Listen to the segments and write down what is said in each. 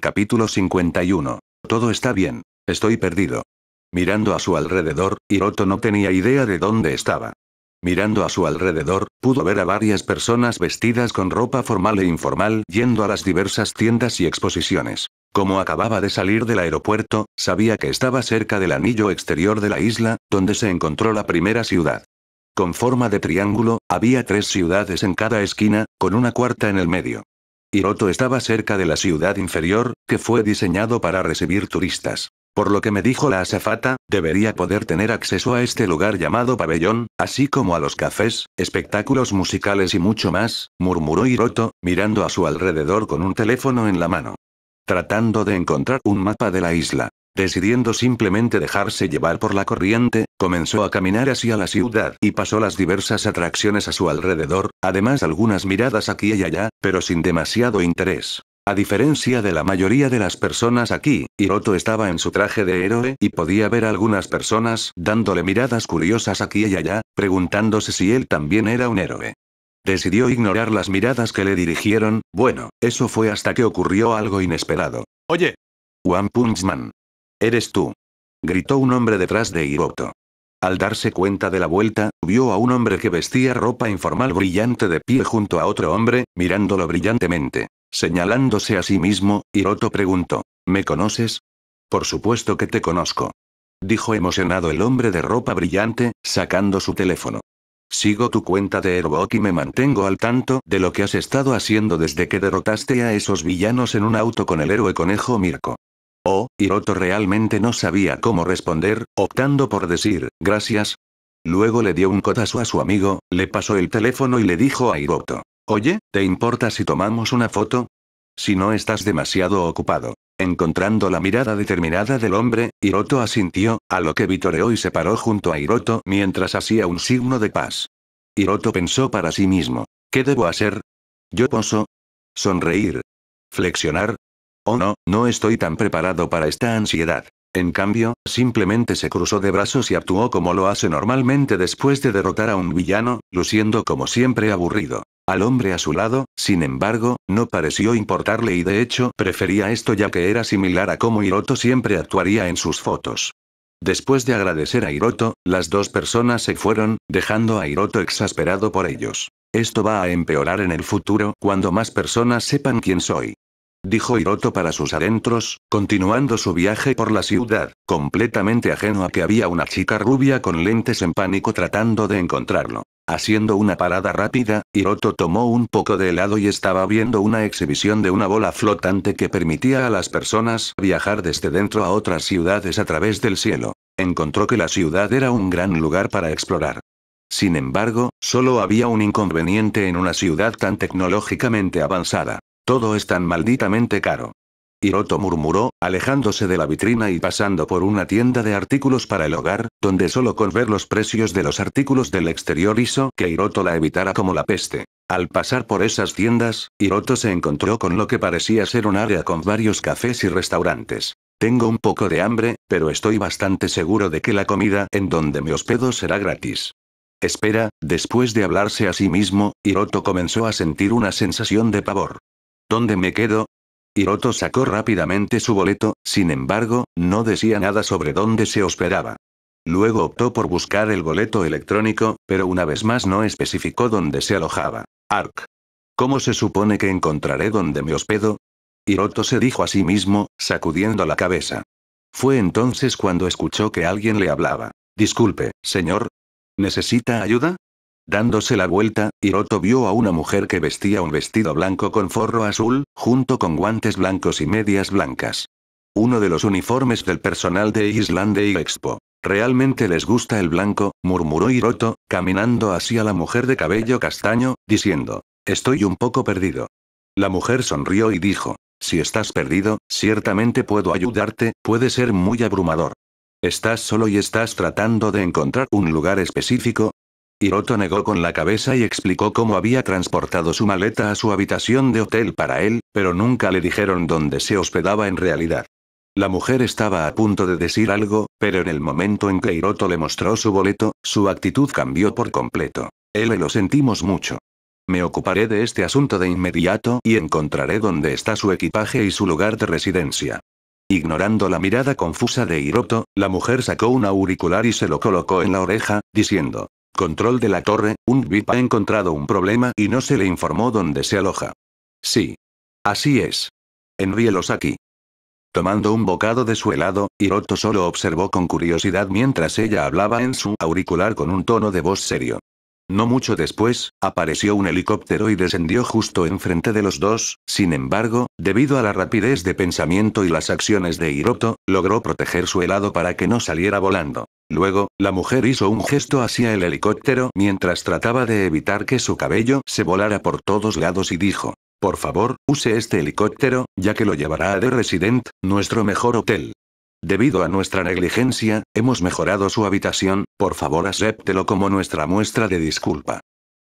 Capítulo 51. Todo está bien. Estoy perdido. Mirando a su alrededor, Hiroto no tenía idea de dónde estaba. Mirando a su alrededor, pudo ver a varias personas vestidas con ropa formal e informal yendo a las diversas tiendas y exposiciones. Como acababa de salir del aeropuerto, sabía que estaba cerca del anillo exterior de la isla, donde se encontró la primera ciudad. Con forma de triángulo, había tres ciudades en cada esquina, con una cuarta en el medio. Hiroto estaba cerca de la ciudad inferior, que fue diseñado para recibir turistas. Por lo que me dijo la azafata, debería poder tener acceso a este lugar llamado pabellón, así como a los cafés, espectáculos musicales y mucho más, murmuró Hiroto, mirando a su alrededor con un teléfono en la mano. Tratando de encontrar un mapa de la isla. Decidiendo simplemente dejarse llevar por la corriente, comenzó a caminar hacia la ciudad y pasó las diversas atracciones a su alrededor, además algunas miradas aquí y allá, pero sin demasiado interés. A diferencia de la mayoría de las personas aquí, Hiroto estaba en su traje de héroe y podía ver algunas personas dándole miradas curiosas aquí y allá, preguntándose si él también era un héroe. Decidió ignorar las miradas que le dirigieron, bueno, eso fue hasta que ocurrió algo inesperado. Oye. One Punch Man. Eres tú. Gritó un hombre detrás de Hiroto. Al darse cuenta de la vuelta, vio a un hombre que vestía ropa informal brillante de pie junto a otro hombre, mirándolo brillantemente. Señalándose a sí mismo, Hiroto preguntó, ¿me conoces? Por supuesto que te conozco. Dijo emocionado el hombre de ropa brillante, sacando su teléfono. Sigo tu cuenta de Hiroto y me mantengo al tanto de lo que has estado haciendo desde que derrotaste a esos villanos en un auto con el héroe conejo Mirko. Oh, Hiroto realmente no sabía cómo responder, optando por decir, gracias. Luego le dio un cotazo a su amigo, le pasó el teléfono y le dijo a Hiroto. Oye, ¿te importa si tomamos una foto? Si no estás demasiado ocupado. Encontrando la mirada determinada del hombre, Hiroto asintió, a lo que vitoreó y se paró junto a Hiroto mientras hacía un signo de paz. Hiroto pensó para sí mismo. ¿Qué debo hacer? Yo poso. Sonreír. Flexionar, Oh no, no estoy tan preparado para esta ansiedad. En cambio, simplemente se cruzó de brazos y actuó como lo hace normalmente después de derrotar a un villano, luciendo como siempre aburrido. Al hombre a su lado, sin embargo, no pareció importarle y de hecho prefería esto ya que era similar a cómo Hiroto siempre actuaría en sus fotos. Después de agradecer a Hiroto, las dos personas se fueron, dejando a Hiroto exasperado por ellos. Esto va a empeorar en el futuro cuando más personas sepan quién soy dijo Hiroto para sus adentros, continuando su viaje por la ciudad, completamente ajeno a que había una chica rubia con lentes en pánico tratando de encontrarlo. Haciendo una parada rápida, Hiroto tomó un poco de helado y estaba viendo una exhibición de una bola flotante que permitía a las personas viajar desde dentro a otras ciudades a través del cielo. Encontró que la ciudad era un gran lugar para explorar. Sin embargo, solo había un inconveniente en una ciudad tan tecnológicamente avanzada. Todo es tan malditamente caro. Hiroto murmuró, alejándose de la vitrina y pasando por una tienda de artículos para el hogar, donde solo con ver los precios de los artículos del exterior hizo que Hiroto la evitara como la peste. Al pasar por esas tiendas, Hiroto se encontró con lo que parecía ser un área con varios cafés y restaurantes. Tengo un poco de hambre, pero estoy bastante seguro de que la comida en donde me hospedo será gratis. Espera, después de hablarse a sí mismo, Hiroto comenzó a sentir una sensación de pavor. ¿Dónde me quedo? Hiroto sacó rápidamente su boleto, sin embargo, no decía nada sobre dónde se hospedaba. Luego optó por buscar el boleto electrónico, pero una vez más no especificó dónde se alojaba. Ark. ¿Cómo se supone que encontraré dónde me hospedo? Hiroto se dijo a sí mismo, sacudiendo la cabeza. Fue entonces cuando escuchó que alguien le hablaba. Disculpe, señor. ¿Necesita ayuda? Dándose la vuelta, Hiroto vio a una mujer que vestía un vestido blanco con forro azul, junto con guantes blancos y medias blancas. Uno de los uniformes del personal de Island y Expo. Realmente les gusta el blanco, murmuró Hiroto, caminando hacia la mujer de cabello castaño, diciendo, Estoy un poco perdido. La mujer sonrió y dijo, Si estás perdido, ciertamente puedo ayudarte, puede ser muy abrumador. Estás solo y estás tratando de encontrar un lugar específico, Hiroto negó con la cabeza y explicó cómo había transportado su maleta a su habitación de hotel para él, pero nunca le dijeron dónde se hospedaba en realidad. La mujer estaba a punto de decir algo, pero en el momento en que Hiroto le mostró su boleto, su actitud cambió por completo. Él lo sentimos mucho. Me ocuparé de este asunto de inmediato y encontraré dónde está su equipaje y su lugar de residencia. Ignorando la mirada confusa de Hiroto, la mujer sacó un auricular y se lo colocó en la oreja, diciendo, Control de la torre, un VIP ha encontrado un problema y no se le informó dónde se aloja. Sí. Así es. Envíelos aquí. Tomando un bocado de su helado, Hiroto solo observó con curiosidad mientras ella hablaba en su auricular con un tono de voz serio. No mucho después, apareció un helicóptero y descendió justo enfrente de los dos, sin embargo, debido a la rapidez de pensamiento y las acciones de Hiroto, logró proteger su helado para que no saliera volando. Luego, la mujer hizo un gesto hacia el helicóptero mientras trataba de evitar que su cabello se volara por todos lados y dijo, por favor, use este helicóptero, ya que lo llevará a The Resident, nuestro mejor hotel. Debido a nuestra negligencia, hemos mejorado su habitación, por favor acéptelo como nuestra muestra de disculpa.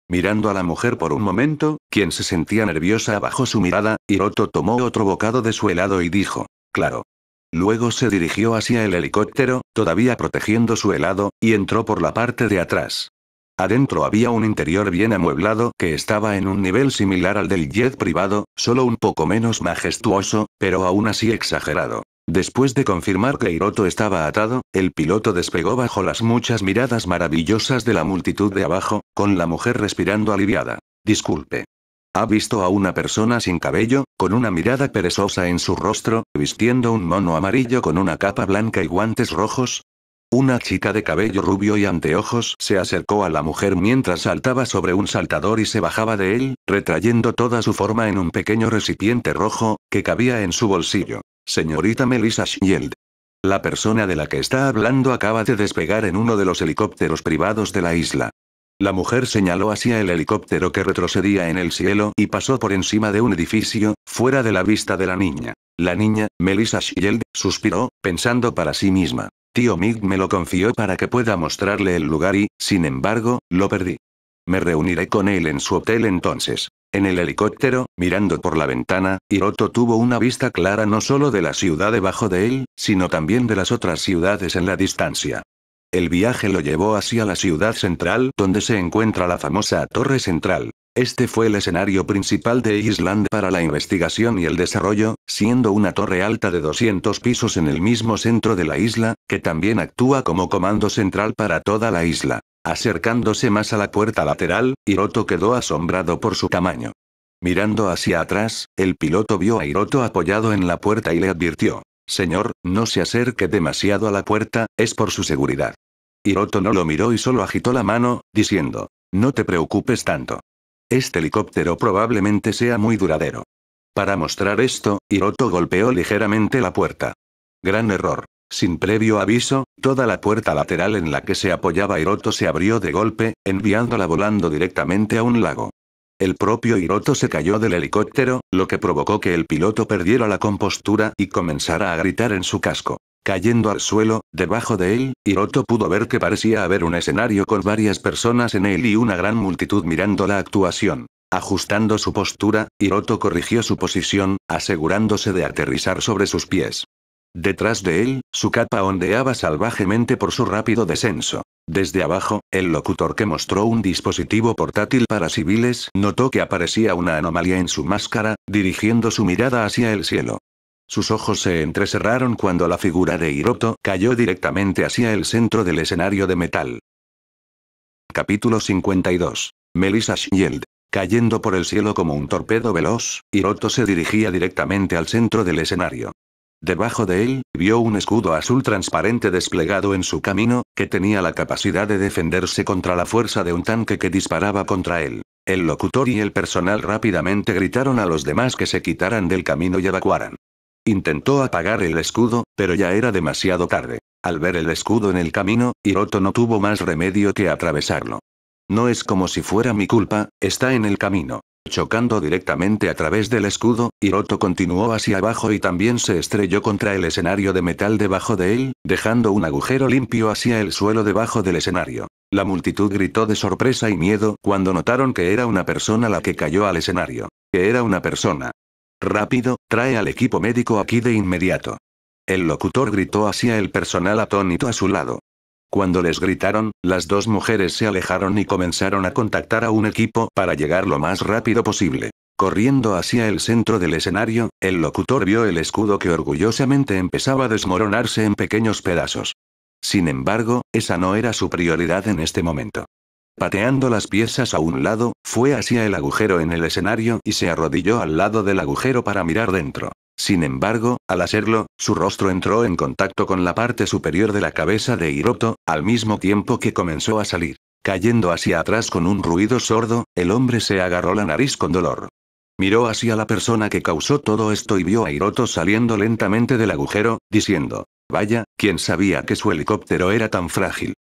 Mirando a la mujer por un momento, quien se sentía nerviosa bajo su mirada, Hiroto tomó otro bocado de su helado y dijo, claro. Luego se dirigió hacia el helicóptero, todavía protegiendo su helado, y entró por la parte de atrás. Adentro había un interior bien amueblado que estaba en un nivel similar al del jet privado, solo un poco menos majestuoso, pero aún así exagerado. Después de confirmar que Hiroto estaba atado, el piloto despegó bajo las muchas miradas maravillosas de la multitud de abajo, con la mujer respirando aliviada. Disculpe. Ha visto a una persona sin cabello, con una mirada perezosa en su rostro, vistiendo un mono amarillo con una capa blanca y guantes rojos. Una chica de cabello rubio y anteojos se acercó a la mujer mientras saltaba sobre un saltador y se bajaba de él, retrayendo toda su forma en un pequeño recipiente rojo, que cabía en su bolsillo señorita Melissa Shield. La persona de la que está hablando acaba de despegar en uno de los helicópteros privados de la isla. La mujer señaló hacia el helicóptero que retrocedía en el cielo y pasó por encima de un edificio, fuera de la vista de la niña. La niña, Melissa Shield, suspiró, pensando para sí misma. Tío Mig me lo confió para que pueda mostrarle el lugar y, sin embargo, lo perdí. Me reuniré con él en su hotel entonces. En el helicóptero, mirando por la ventana, Hiroto tuvo una vista clara no solo de la ciudad debajo de él, sino también de las otras ciudades en la distancia. El viaje lo llevó hacia la ciudad central, donde se encuentra la famosa Torre Central. Este fue el escenario principal de Island para la investigación y el desarrollo, siendo una torre alta de 200 pisos en el mismo centro de la isla, que también actúa como comando central para toda la isla. Acercándose más a la puerta lateral, Hiroto quedó asombrado por su tamaño. Mirando hacia atrás, el piloto vio a Hiroto apoyado en la puerta y le advirtió. Señor, no se acerque demasiado a la puerta, es por su seguridad. Hiroto no lo miró y solo agitó la mano, diciendo. No te preocupes tanto. Este helicóptero probablemente sea muy duradero. Para mostrar esto, Hiroto golpeó ligeramente la puerta. Gran error. Sin previo aviso, toda la puerta lateral en la que se apoyaba Hiroto se abrió de golpe, enviándola volando directamente a un lago. El propio Hiroto se cayó del helicóptero, lo que provocó que el piloto perdiera la compostura y comenzara a gritar en su casco. Cayendo al suelo, debajo de él, Hiroto pudo ver que parecía haber un escenario con varias personas en él y una gran multitud mirando la actuación. Ajustando su postura, Hiroto corrigió su posición, asegurándose de aterrizar sobre sus pies. Detrás de él, su capa ondeaba salvajemente por su rápido descenso. Desde abajo, el locutor que mostró un dispositivo portátil para civiles notó que aparecía una anomalía en su máscara, dirigiendo su mirada hacia el cielo. Sus ojos se entrecerraron cuando la figura de Hiroto cayó directamente hacia el centro del escenario de metal. Capítulo 52. Melissa Shield. Cayendo por el cielo como un torpedo veloz, Hiroto se dirigía directamente al centro del escenario. Debajo de él, vio un escudo azul transparente desplegado en su camino, que tenía la capacidad de defenderse contra la fuerza de un tanque que disparaba contra él. El locutor y el personal rápidamente gritaron a los demás que se quitaran del camino y evacuaran. Intentó apagar el escudo, pero ya era demasiado tarde. Al ver el escudo en el camino, Hiroto no tuvo más remedio que atravesarlo. No es como si fuera mi culpa, está en el camino. Chocando directamente a través del escudo, Hiroto continuó hacia abajo y también se estrelló contra el escenario de metal debajo de él, dejando un agujero limpio hacia el suelo debajo del escenario. La multitud gritó de sorpresa y miedo cuando notaron que era una persona la que cayó al escenario. Que era una persona. Rápido, trae al equipo médico aquí de inmediato. El locutor gritó hacia el personal atónito a su lado. Cuando les gritaron, las dos mujeres se alejaron y comenzaron a contactar a un equipo para llegar lo más rápido posible. Corriendo hacia el centro del escenario, el locutor vio el escudo que orgullosamente empezaba a desmoronarse en pequeños pedazos. Sin embargo, esa no era su prioridad en este momento. Pateando las piezas a un lado, fue hacia el agujero en el escenario y se arrodilló al lado del agujero para mirar dentro. Sin embargo, al hacerlo, su rostro entró en contacto con la parte superior de la cabeza de Hiroto, al mismo tiempo que comenzó a salir. Cayendo hacia atrás con un ruido sordo, el hombre se agarró la nariz con dolor. Miró hacia la persona que causó todo esto y vio a Hiroto saliendo lentamente del agujero, diciendo, Vaya, ¿quién sabía que su helicóptero era tan frágil?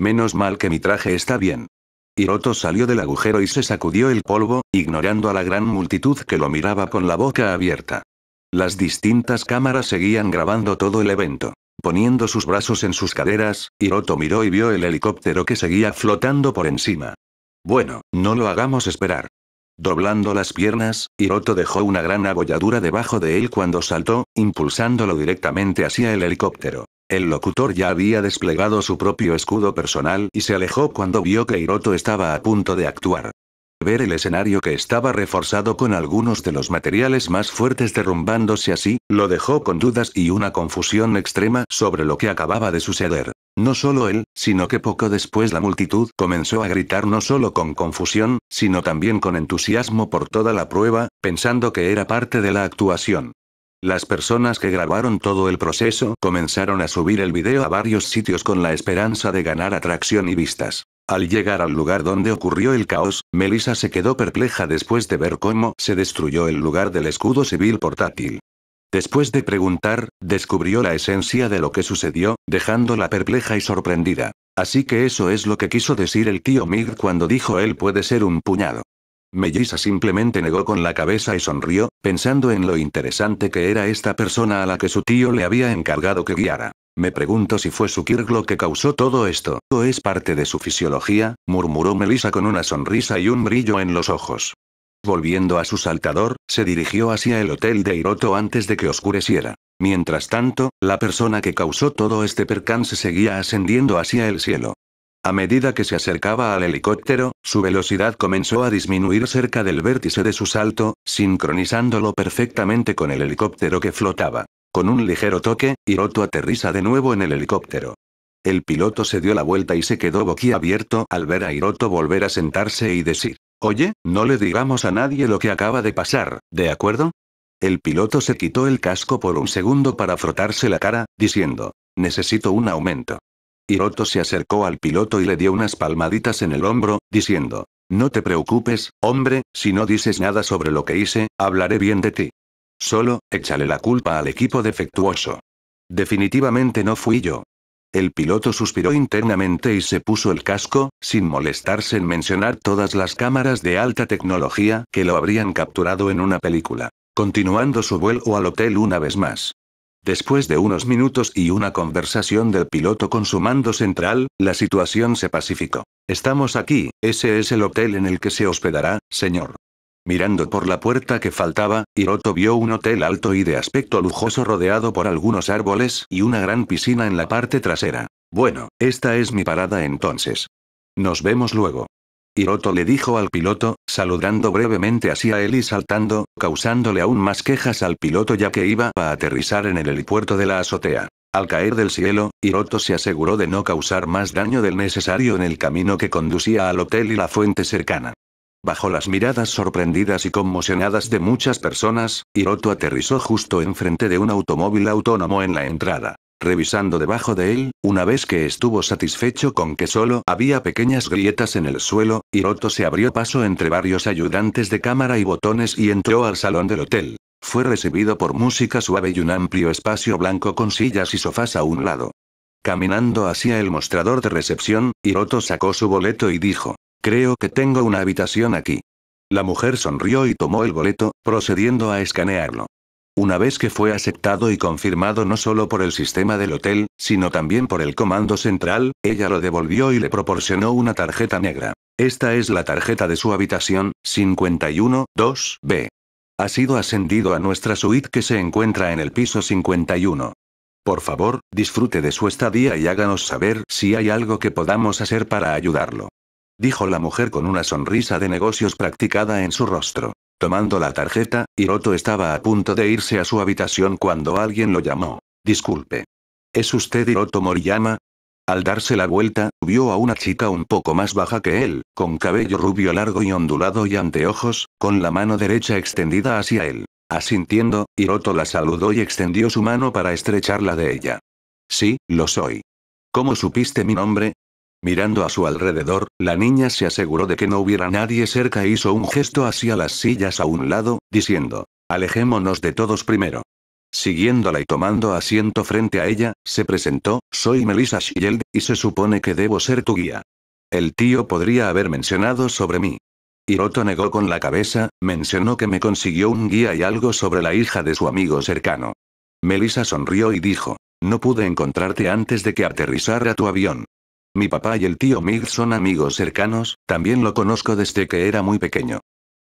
Menos mal que mi traje está bien. Hiroto salió del agujero y se sacudió el polvo, ignorando a la gran multitud que lo miraba con la boca abierta. Las distintas cámaras seguían grabando todo el evento. Poniendo sus brazos en sus caderas, Hiroto miró y vio el helicóptero que seguía flotando por encima. Bueno, no lo hagamos esperar. Doblando las piernas, Hiroto dejó una gran abolladura debajo de él cuando saltó, impulsándolo directamente hacia el helicóptero. El locutor ya había desplegado su propio escudo personal y se alejó cuando vio que Hiroto estaba a punto de actuar ver el escenario que estaba reforzado con algunos de los materiales más fuertes derrumbándose así, lo dejó con dudas y una confusión extrema sobre lo que acababa de suceder. No solo él, sino que poco después la multitud comenzó a gritar no solo con confusión, sino también con entusiasmo por toda la prueba, pensando que era parte de la actuación. Las personas que grabaron todo el proceso comenzaron a subir el video a varios sitios con la esperanza de ganar atracción y vistas. Al llegar al lugar donde ocurrió el caos, Melissa se quedó perpleja después de ver cómo se destruyó el lugar del escudo civil portátil. Después de preguntar, descubrió la esencia de lo que sucedió, dejándola perpleja y sorprendida. Así que eso es lo que quiso decir el tío Mig cuando dijo él puede ser un puñado. Mellisa simplemente negó con la cabeza y sonrió, pensando en lo interesante que era esta persona a la que su tío le había encargado que guiara. Me pregunto si fue su kirglo lo que causó todo esto, o es parte de su fisiología, murmuró Melissa con una sonrisa y un brillo en los ojos. Volviendo a su saltador, se dirigió hacia el hotel de Hiroto antes de que oscureciera. Mientras tanto, la persona que causó todo este percance seguía ascendiendo hacia el cielo. A medida que se acercaba al helicóptero, su velocidad comenzó a disminuir cerca del vértice de su salto, sincronizándolo perfectamente con el helicóptero que flotaba. Con un ligero toque, Hiroto aterriza de nuevo en el helicóptero. El piloto se dio la vuelta y se quedó boquiabierto al ver a Hiroto volver a sentarse y decir, Oye, no le digamos a nadie lo que acaba de pasar, ¿de acuerdo? El piloto se quitó el casco por un segundo para frotarse la cara, diciendo, Necesito un aumento. Hiroto se acercó al piloto y le dio unas palmaditas en el hombro, diciendo, No te preocupes, hombre, si no dices nada sobre lo que hice, hablaré bien de ti. Solo, échale la culpa al equipo defectuoso. Definitivamente no fui yo. El piloto suspiró internamente y se puso el casco, sin molestarse en mencionar todas las cámaras de alta tecnología que lo habrían capturado en una película, continuando su vuelo al hotel una vez más. Después de unos minutos y una conversación del piloto con su mando central, la situación se pacificó. Estamos aquí, ese es el hotel en el que se hospedará, señor. Mirando por la puerta que faltaba, Hiroto vio un hotel alto y de aspecto lujoso rodeado por algunos árboles y una gran piscina en la parte trasera. Bueno, esta es mi parada entonces. Nos vemos luego. Hiroto le dijo al piloto, saludando brevemente hacia él y saltando, causándole aún más quejas al piloto ya que iba a aterrizar en el helipuerto de la azotea. Al caer del cielo, Hiroto se aseguró de no causar más daño del necesario en el camino que conducía al hotel y la fuente cercana. Bajo las miradas sorprendidas y conmocionadas de muchas personas, Hiroto aterrizó justo enfrente de un automóvil autónomo en la entrada revisando debajo de él, una vez que estuvo satisfecho con que solo había pequeñas grietas en el suelo, Hiroto se abrió paso entre varios ayudantes de cámara y botones y entró al salón del hotel. Fue recibido por música suave y un amplio espacio blanco con sillas y sofás a un lado. Caminando hacia el mostrador de recepción, Hiroto sacó su boleto y dijo, creo que tengo una habitación aquí. La mujer sonrió y tomó el boleto, procediendo a escanearlo. Una vez que fue aceptado y confirmado no solo por el sistema del hotel, sino también por el comando central, ella lo devolvió y le proporcionó una tarjeta negra. Esta es la tarjeta de su habitación, 51-2B. Ha sido ascendido a nuestra suite que se encuentra en el piso 51. Por favor, disfrute de su estadía y háganos saber si hay algo que podamos hacer para ayudarlo. Dijo la mujer con una sonrisa de negocios practicada en su rostro. Tomando la tarjeta, Hiroto estaba a punto de irse a su habitación cuando alguien lo llamó. Disculpe. ¿Es usted Hiroto Moriyama? Al darse la vuelta, vio a una chica un poco más baja que él, con cabello rubio largo y ondulado y anteojos, con la mano derecha extendida hacia él. Asintiendo, Hiroto la saludó y extendió su mano para estrecharla de ella. Sí, lo soy. ¿Cómo supiste mi nombre? Mirando a su alrededor, la niña se aseguró de que no hubiera nadie cerca e hizo un gesto hacia las sillas a un lado, diciendo, Alejémonos de todos primero. Siguiéndola y tomando asiento frente a ella, se presentó, soy Melissa Shield, y se supone que debo ser tu guía. El tío podría haber mencionado sobre mí. Hiroto negó con la cabeza, mencionó que me consiguió un guía y algo sobre la hija de su amigo cercano. Melissa sonrió y dijo, no pude encontrarte antes de que aterrizara tu avión. Mi papá y el tío Mig son amigos cercanos, también lo conozco desde que era muy pequeño.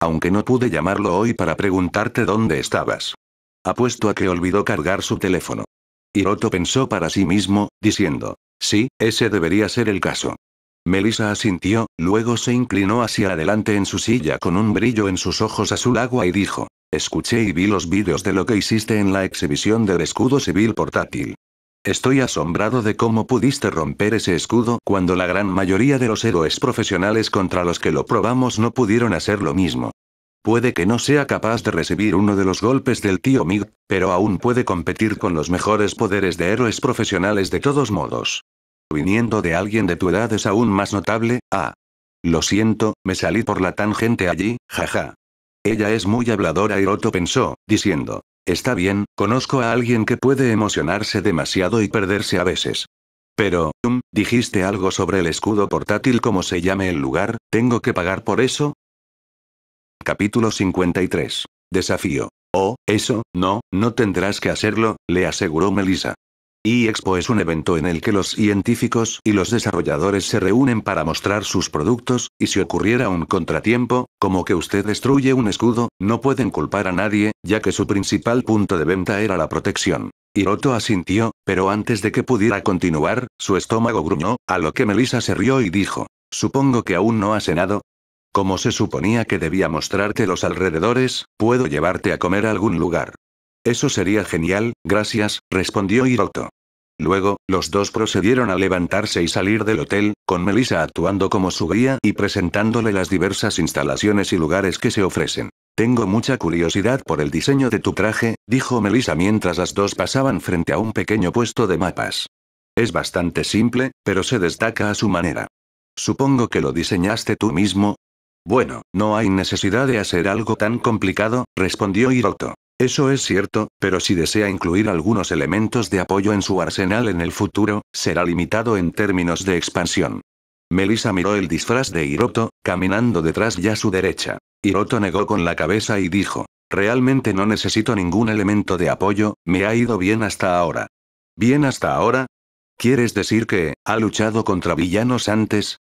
Aunque no pude llamarlo hoy para preguntarte dónde estabas. Apuesto a que olvidó cargar su teléfono. Hiroto pensó para sí mismo, diciendo, sí, ese debería ser el caso. Melissa asintió, luego se inclinó hacia adelante en su silla con un brillo en sus ojos azul agua y dijo, escuché y vi los vídeos de lo que hiciste en la exhibición del escudo civil portátil. Estoy asombrado de cómo pudiste romper ese escudo cuando la gran mayoría de los héroes profesionales contra los que lo probamos no pudieron hacer lo mismo. Puede que no sea capaz de recibir uno de los golpes del tío Mig, pero aún puede competir con los mejores poderes de héroes profesionales de todos modos. Viniendo de alguien de tu edad es aún más notable, ah. Lo siento, me salí por la tangente allí, jaja. Ella es muy habladora y Roto pensó, diciendo, Está bien, conozco a alguien que puede emocionarse demasiado y perderse a veces. Pero, dijiste algo sobre el escudo portátil como se llame el lugar, ¿tengo que pagar por eso? Capítulo 53. Desafío. Oh, eso, no, no tendrás que hacerlo, le aseguró Melisa. Expo es un evento en el que los científicos y los desarrolladores se reúnen para mostrar sus productos, y si ocurriera un contratiempo, como que usted destruye un escudo, no pueden culpar a nadie, ya que su principal punto de venta era la protección. Hiroto asintió, pero antes de que pudiera continuar, su estómago gruñó, a lo que Melissa se rió y dijo, supongo que aún no has cenado. Como se suponía que debía mostrarte los alrededores, puedo llevarte a comer a algún lugar. Eso sería genial, gracias, respondió Hiroto. Luego, los dos procedieron a levantarse y salir del hotel, con Melissa actuando como su guía y presentándole las diversas instalaciones y lugares que se ofrecen. Tengo mucha curiosidad por el diseño de tu traje, dijo Melissa mientras las dos pasaban frente a un pequeño puesto de mapas. Es bastante simple, pero se destaca a su manera. Supongo que lo diseñaste tú mismo. Bueno, no hay necesidad de hacer algo tan complicado, respondió Hiroto. Eso es cierto, pero si desea incluir algunos elementos de apoyo en su arsenal en el futuro, será limitado en términos de expansión. Melissa miró el disfraz de Hiroto, caminando detrás ya a su derecha. Hiroto negó con la cabeza y dijo, realmente no necesito ningún elemento de apoyo, me ha ido bien hasta ahora. ¿Bien hasta ahora? ¿Quieres decir que, ha luchado contra villanos antes?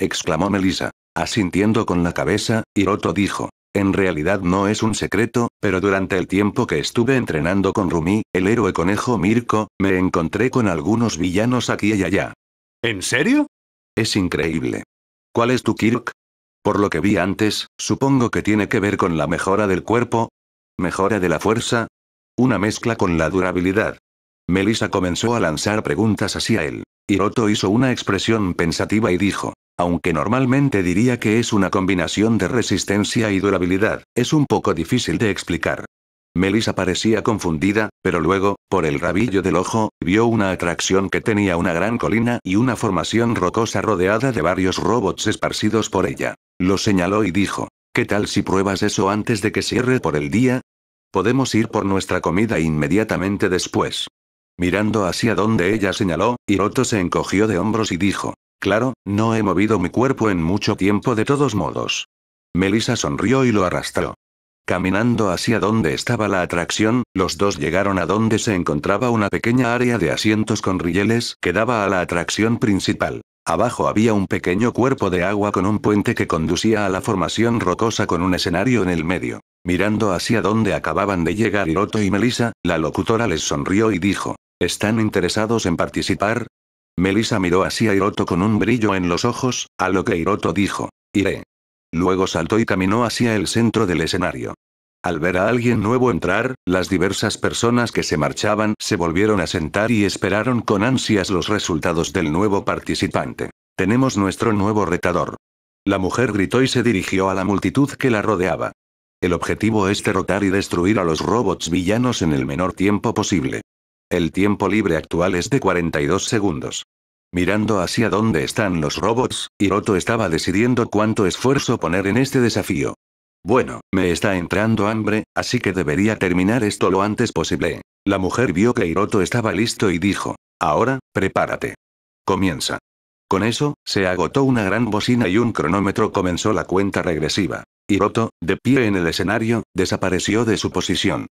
exclamó Melisa. Asintiendo con la cabeza, Hiroto dijo, en realidad no es un secreto, pero durante el tiempo que estuve entrenando con Rumi, el héroe conejo Mirko, me encontré con algunos villanos aquí y allá. ¿En serio? Es increíble. ¿Cuál es tu Kirk? Por lo que vi antes, supongo que tiene que ver con la mejora del cuerpo. ¿Mejora de la fuerza? Una mezcla con la durabilidad. Melissa comenzó a lanzar preguntas hacia él. Hiroto hizo una expresión pensativa y dijo, aunque normalmente diría que es una combinación de resistencia y durabilidad, es un poco difícil de explicar. Melissa parecía confundida, pero luego, por el rabillo del ojo, vio una atracción que tenía una gran colina y una formación rocosa rodeada de varios robots esparcidos por ella. Lo señaló y dijo, ¿qué tal si pruebas eso antes de que cierre por el día? Podemos ir por nuestra comida inmediatamente después. Mirando hacia donde ella señaló, Hiroto se encogió de hombros y dijo, Claro, no he movido mi cuerpo en mucho tiempo de todos modos. Melissa sonrió y lo arrastró. Caminando hacia donde estaba la atracción, los dos llegaron a donde se encontraba una pequeña área de asientos con rieles que daba a la atracción principal. Abajo había un pequeño cuerpo de agua con un puente que conducía a la formación rocosa con un escenario en el medio. Mirando hacia donde acababan de llegar Hiroto y Melissa, la locutora les sonrió y dijo, ¿están interesados en participar? Melissa miró hacia Hiroto con un brillo en los ojos, a lo que Hiroto dijo, iré. Luego saltó y caminó hacia el centro del escenario. Al ver a alguien nuevo entrar, las diversas personas que se marchaban se volvieron a sentar y esperaron con ansias los resultados del nuevo participante. Tenemos nuestro nuevo retador. La mujer gritó y se dirigió a la multitud que la rodeaba. El objetivo es derrotar y destruir a los robots villanos en el menor tiempo posible. El tiempo libre actual es de 42 segundos. Mirando hacia dónde están los robots, Hiroto estaba decidiendo cuánto esfuerzo poner en este desafío. Bueno, me está entrando hambre, así que debería terminar esto lo antes posible. La mujer vio que Hiroto estaba listo y dijo, ahora, prepárate. Comienza. Con eso, se agotó una gran bocina y un cronómetro comenzó la cuenta regresiva. Hiroto, de pie en el escenario, desapareció de su posición.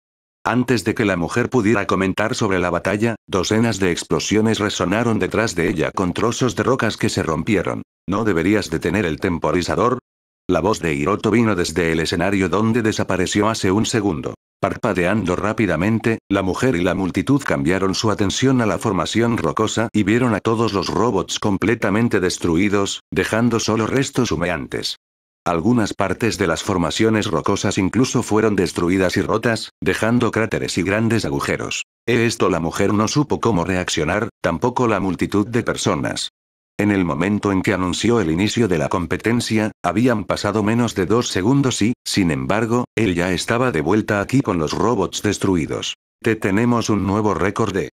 Antes de que la mujer pudiera comentar sobre la batalla, docenas de explosiones resonaron detrás de ella con trozos de rocas que se rompieron. ¿No deberías detener el temporizador? La voz de Hiroto vino desde el escenario donde desapareció hace un segundo. Parpadeando rápidamente, la mujer y la multitud cambiaron su atención a la formación rocosa y vieron a todos los robots completamente destruidos, dejando solo restos humeantes. Algunas partes de las formaciones rocosas incluso fueron destruidas y rotas, dejando cráteres y grandes agujeros. E esto la mujer no supo cómo reaccionar, tampoco la multitud de personas. En el momento en que anunció el inicio de la competencia, habían pasado menos de dos segundos y, sin embargo, él ya estaba de vuelta aquí con los robots destruidos. Te tenemos un nuevo récord de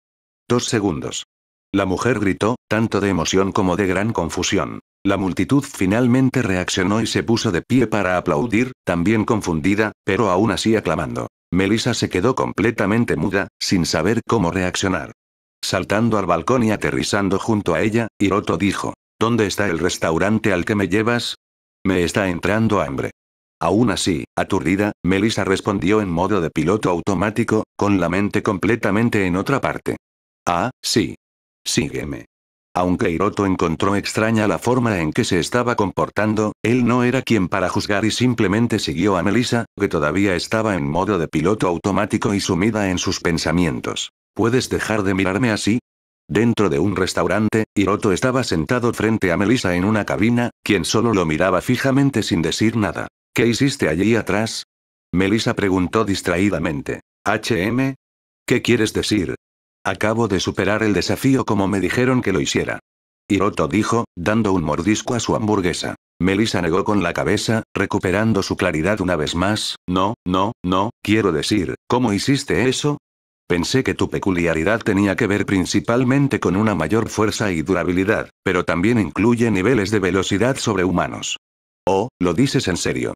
dos segundos. La mujer gritó, tanto de emoción como de gran confusión. La multitud finalmente reaccionó y se puso de pie para aplaudir, también confundida, pero aún así aclamando. Melissa se quedó completamente muda, sin saber cómo reaccionar. Saltando al balcón y aterrizando junto a ella, Hiroto dijo, ¿Dónde está el restaurante al que me llevas? Me está entrando hambre. Aún así, aturdida, Melissa respondió en modo de piloto automático, con la mente completamente en otra parte. Ah, sí, Sígueme. Aunque Hiroto encontró extraña la forma en que se estaba comportando, él no era quien para juzgar y simplemente siguió a Melissa, que todavía estaba en modo de piloto automático y sumida en sus pensamientos. ¿Puedes dejar de mirarme así? Dentro de un restaurante, Hiroto estaba sentado frente a Melissa en una cabina, quien solo lo miraba fijamente sin decir nada. ¿Qué hiciste allí atrás? Melissa preguntó distraídamente. ¿HM? ¿Qué quieres decir? Acabo de superar el desafío como me dijeron que lo hiciera. Hiroto dijo, dando un mordisco a su hamburguesa. Melissa negó con la cabeza, recuperando su claridad una vez más, no, no, no, quiero decir, ¿cómo hiciste eso? Pensé que tu peculiaridad tenía que ver principalmente con una mayor fuerza y durabilidad, pero también incluye niveles de velocidad sobrehumanos. Oh, lo dices en serio.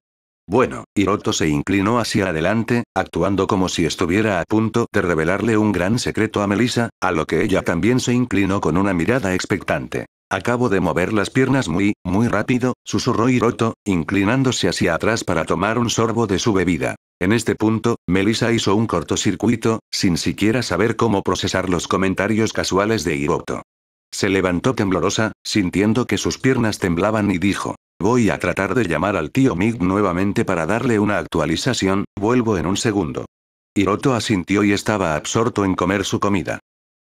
Bueno, Hiroto se inclinó hacia adelante, actuando como si estuviera a punto de revelarle un gran secreto a Melissa, a lo que ella también se inclinó con una mirada expectante. Acabo de mover las piernas muy, muy rápido, susurró Hiroto, inclinándose hacia atrás para tomar un sorbo de su bebida. En este punto, Melissa hizo un cortocircuito, sin siquiera saber cómo procesar los comentarios casuales de Hiroto. Se levantó temblorosa, sintiendo que sus piernas temblaban y dijo, Voy a tratar de llamar al tío Mig nuevamente para darle una actualización, vuelvo en un segundo. Hiroto asintió y estaba absorto en comer su comida.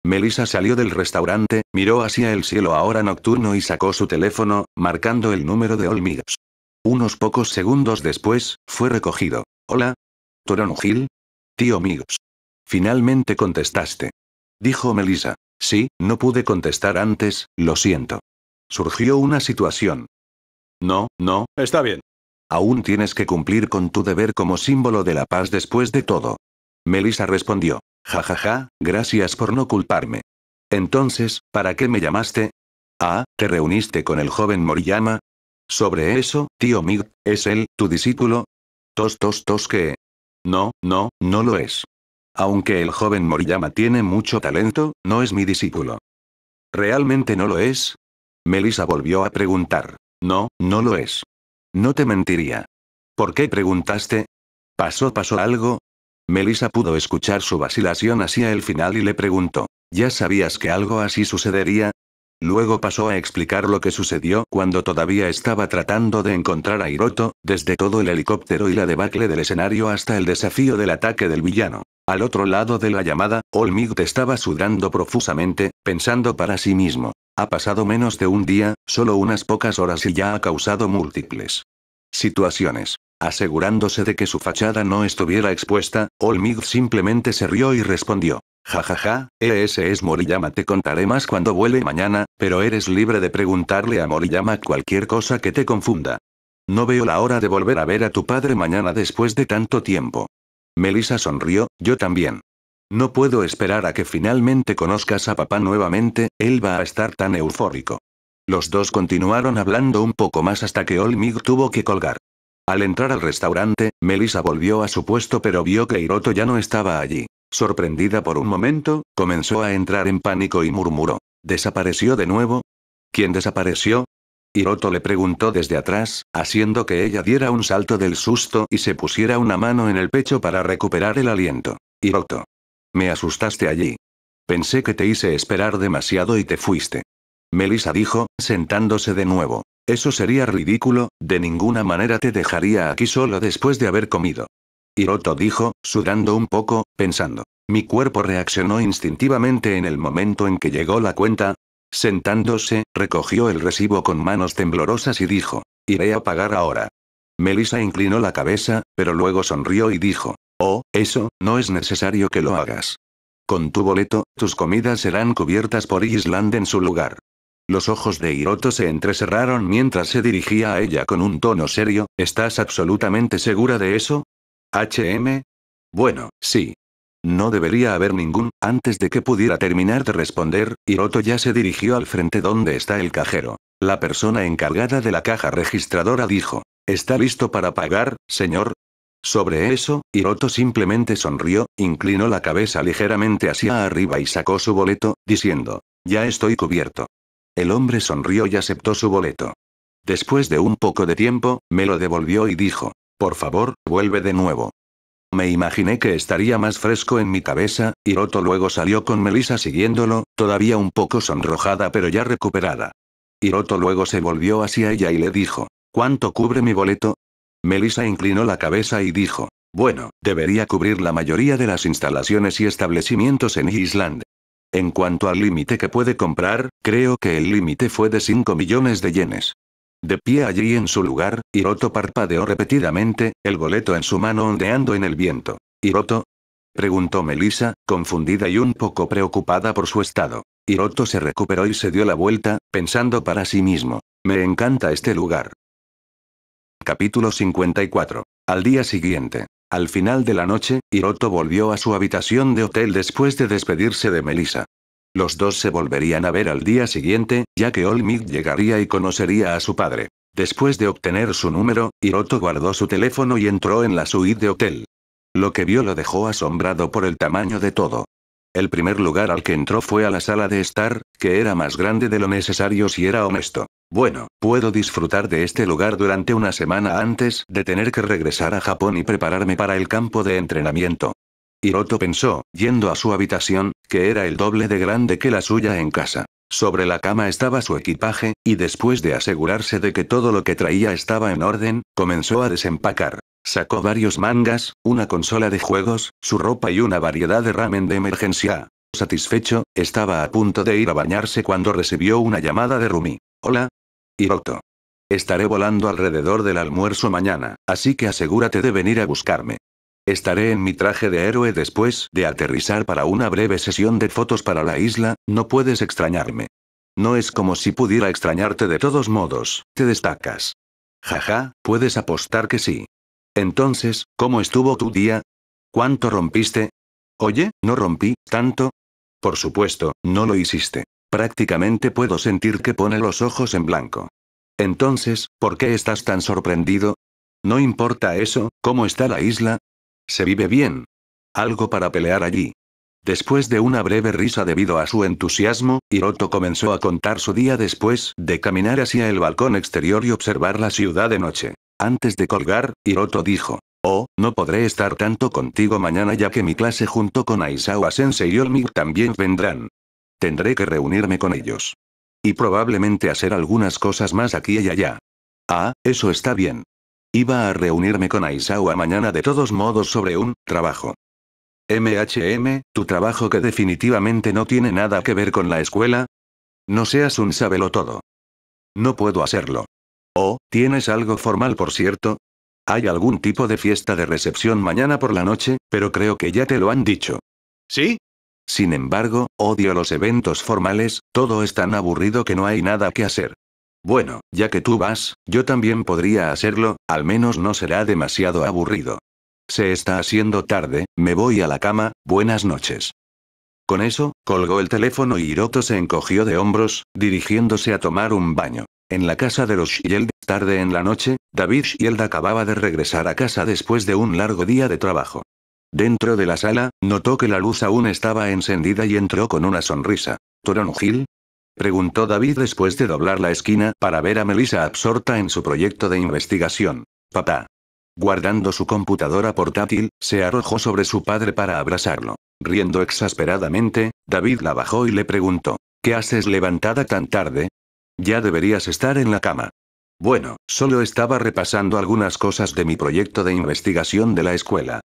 Melissa salió del restaurante, miró hacia el cielo ahora nocturno y sacó su teléfono, marcando el número de Olmigs. Unos pocos segundos después, fue recogido. Hola. Toron Tío Migs. Finalmente contestaste. Dijo Melissa. Sí, no pude contestar antes, lo siento. Surgió una situación. No, no, está bien. Aún tienes que cumplir con tu deber como símbolo de la paz después de todo. Melissa respondió. Jajaja, ja, ja, gracias por no culparme. Entonces, ¿para qué me llamaste? Ah, ¿te reuniste con el joven Moriyama? Sobre eso, tío Mig, ¿es él, tu discípulo? Tos tos tos que... No, no, no lo es. Aunque el joven Moriyama tiene mucho talento, no es mi discípulo. ¿Realmente no lo es? Melissa volvió a preguntar. No, no lo es. No te mentiría. ¿Por qué preguntaste? ¿Pasó, pasó algo? Melissa pudo escuchar su vacilación hacia el final y le preguntó, ¿ya sabías que algo así sucedería? Luego pasó a explicar lo que sucedió cuando todavía estaba tratando de encontrar a Hiroto, desde todo el helicóptero y la debacle del escenario hasta el desafío del ataque del villano. Al otro lado de la llamada, Olmig estaba sudando profusamente, pensando para sí mismo. Ha pasado menos de un día, solo unas pocas horas y ya ha causado múltiples situaciones. Asegurándose de que su fachada no estuviera expuesta, Olmig simplemente se rió y respondió. Ja ja, ja, ese es Moriyama. Te contaré más cuando vuele mañana, pero eres libre de preguntarle a Moriyama cualquier cosa que te confunda. No veo la hora de volver a ver a tu padre mañana después de tanto tiempo. Melissa sonrió, yo también. No puedo esperar a que finalmente conozcas a papá nuevamente, él va a estar tan eufórico. Los dos continuaron hablando un poco más hasta que Olmig tuvo que colgar. Al entrar al restaurante, Melissa volvió a su puesto pero vio que Hiroto ya no estaba allí. Sorprendida por un momento, comenzó a entrar en pánico y murmuró. ¿Desapareció de nuevo? ¿Quién desapareció? Hiroto le preguntó desde atrás, haciendo que ella diera un salto del susto y se pusiera una mano en el pecho para recuperar el aliento. Hiroto. Me asustaste allí. Pensé que te hice esperar demasiado y te fuiste. Melissa dijo, sentándose de nuevo. Eso sería ridículo, de ninguna manera te dejaría aquí solo después de haber comido. Hiroto dijo, sudando un poco, pensando. Mi cuerpo reaccionó instintivamente en el momento en que llegó la cuenta, Sentándose, recogió el recibo con manos temblorosas y dijo, iré a pagar ahora. Melissa inclinó la cabeza, pero luego sonrió y dijo, oh, eso, no es necesario que lo hagas. Con tu boleto, tus comidas serán cubiertas por Island en su lugar. Los ojos de Hiroto se entrecerraron mientras se dirigía a ella con un tono serio, ¿estás absolutamente segura de eso? HM. Bueno, sí, no debería haber ningún, antes de que pudiera terminar de responder, Hiroto ya se dirigió al frente donde está el cajero. La persona encargada de la caja registradora dijo, ¿Está listo para pagar, señor? Sobre eso, Hiroto simplemente sonrió, inclinó la cabeza ligeramente hacia arriba y sacó su boleto, diciendo, ya estoy cubierto. El hombre sonrió y aceptó su boleto. Después de un poco de tiempo, me lo devolvió y dijo, por favor, vuelve de nuevo. Me imaginé que estaría más fresco en mi cabeza, y Roto luego salió con Melissa siguiéndolo, todavía un poco sonrojada pero ya recuperada. Hiroto luego se volvió hacia ella y le dijo, ¿cuánto cubre mi boleto? Melissa inclinó la cabeza y dijo, bueno, debería cubrir la mayoría de las instalaciones y establecimientos en Island. En cuanto al límite que puede comprar, creo que el límite fue de 5 millones de yenes. De pie allí en su lugar, Hiroto parpadeó repetidamente, el boleto en su mano ondeando en el viento. ¿Hiroto? preguntó Melissa, confundida y un poco preocupada por su estado. Hiroto se recuperó y se dio la vuelta, pensando para sí mismo. Me encanta este lugar. Capítulo 54. Al día siguiente. Al final de la noche, Hiroto volvió a su habitación de hotel después de despedirse de Melissa. Los dos se volverían a ver al día siguiente, ya que Olmid llegaría y conocería a su padre. Después de obtener su número, Hiroto guardó su teléfono y entró en la suite de hotel. Lo que vio lo dejó asombrado por el tamaño de todo. El primer lugar al que entró fue a la sala de estar, que era más grande de lo necesario si era honesto. Bueno, puedo disfrutar de este lugar durante una semana antes de tener que regresar a Japón y prepararme para el campo de entrenamiento. Hiroto pensó, yendo a su habitación, que era el doble de grande que la suya en casa. Sobre la cama estaba su equipaje, y después de asegurarse de que todo lo que traía estaba en orden, comenzó a desempacar. Sacó varios mangas, una consola de juegos, su ropa y una variedad de ramen de emergencia. Satisfecho, estaba a punto de ir a bañarse cuando recibió una llamada de Rumi. Hola. Hiroto. Estaré volando alrededor del almuerzo mañana, así que asegúrate de venir a buscarme. Estaré en mi traje de héroe después de aterrizar para una breve sesión de fotos para la isla, no puedes extrañarme. No es como si pudiera extrañarte de todos modos, te destacas. Jaja, puedes apostar que sí. Entonces, ¿cómo estuvo tu día? ¿Cuánto rompiste? Oye, no rompí, tanto. Por supuesto, no lo hiciste. Prácticamente puedo sentir que pone los ojos en blanco. Entonces, ¿por qué estás tan sorprendido? No importa eso, ¿cómo está la isla? Se vive bien. Algo para pelear allí. Después de una breve risa debido a su entusiasmo, Hiroto comenzó a contar su día después de caminar hacia el balcón exterior y observar la ciudad de noche. Antes de colgar, Hiroto dijo, Oh, no podré estar tanto contigo mañana ya que mi clase junto con Aizawa Sensei y Olmig también vendrán. Tendré que reunirme con ellos. Y probablemente hacer algunas cosas más aquí y allá. Ah, eso está bien. Iba a reunirme con Aizawa mañana de todos modos sobre un trabajo. MHM, tu trabajo que definitivamente no tiene nada que ver con la escuela. No seas un sábelo todo. No puedo hacerlo. Oh, ¿tienes algo formal por cierto? Hay algún tipo de fiesta de recepción mañana por la noche, pero creo que ya te lo han dicho. ¿Sí? Sin embargo, odio los eventos formales, todo es tan aburrido que no hay nada que hacer. Bueno, ya que tú vas, yo también podría hacerlo, al menos no será demasiado aburrido. Se está haciendo tarde, me voy a la cama, buenas noches. Con eso, colgó el teléfono y Hiroto se encogió de hombros, dirigiéndose a tomar un baño. En la casa de los Shield, tarde en la noche, David Shield acababa de regresar a casa después de un largo día de trabajo. Dentro de la sala, notó que la luz aún estaba encendida y entró con una sonrisa. ¿Toronjil? Preguntó David después de doblar la esquina para ver a Melissa absorta en su proyecto de investigación. Papá. Guardando su computadora portátil, se arrojó sobre su padre para abrazarlo. Riendo exasperadamente, David la bajó y le preguntó, ¿qué haces levantada tan tarde? Ya deberías estar en la cama. Bueno, solo estaba repasando algunas cosas de mi proyecto de investigación de la escuela.